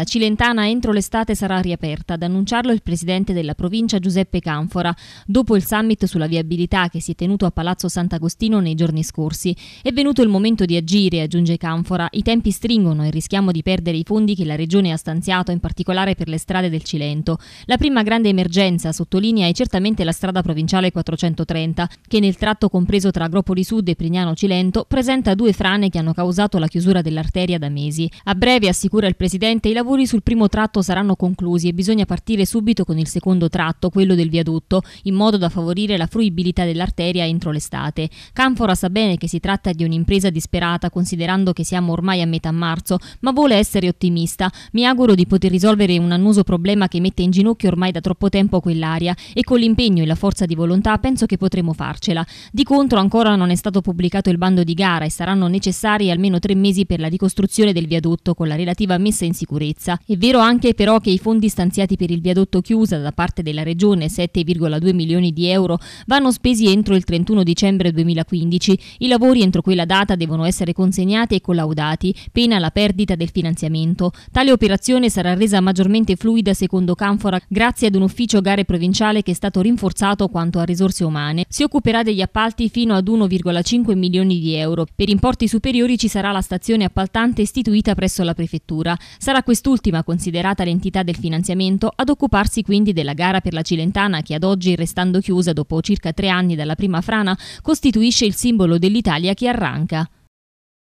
La Cilentana entro l'estate sarà riaperta, ad annunciarlo il presidente della provincia Giuseppe Canfora, dopo il summit sulla viabilità che si è tenuto a Palazzo Sant'Agostino nei giorni scorsi. È venuto il momento di agire, aggiunge Canfora, i tempi stringono e rischiamo di perdere i fondi che la regione ha stanziato, in particolare per le strade del Cilento. La prima grande emergenza, sottolinea, è certamente la strada provinciale 430, che nel tratto compreso tra Agropoli Sud e Prignano Cilento presenta due frane che hanno causato la chiusura dell'arteria da mesi. A breve, assicura il presidente, i lavori lavori sul primo tratto saranno conclusi e bisogna partire subito con il secondo tratto, quello del viadotto, in modo da favorire la fruibilità dell'arteria entro l'estate. Canfora sa bene che si tratta di un'impresa disperata considerando che siamo ormai a metà marzo, ma vuole essere ottimista. Mi auguro di poter risolvere un annoso problema che mette in ginocchio ormai da troppo tempo quell'area e con l'impegno e la forza di volontà penso che potremo farcela. Di contro ancora non è stato pubblicato il bando di gara e saranno necessari almeno tre mesi per la ricostruzione del viadotto con la relativa messa in sicurezza sicurezza. È vero anche però che i fondi stanziati per il viadotto chiusa da parte della Regione, 7,2 milioni di euro, vanno spesi entro il 31 dicembre 2015. I lavori entro quella data devono essere consegnati e collaudati, pena la perdita del finanziamento. Tale operazione sarà resa maggiormente fluida secondo Canfora grazie ad un ufficio gare provinciale che è stato rinforzato quanto a risorse umane. Si occuperà degli appalti fino ad 1,5 milioni di euro. Per importi superiori ci sarà la stazione appaltante istituita presso la prefettura. Sarà questo Quest'ultima, considerata l'entità del finanziamento, ad occuparsi quindi della gara per la Cilentana che ad oggi, restando chiusa dopo circa tre anni dalla prima frana, costituisce il simbolo dell'Italia che arranca.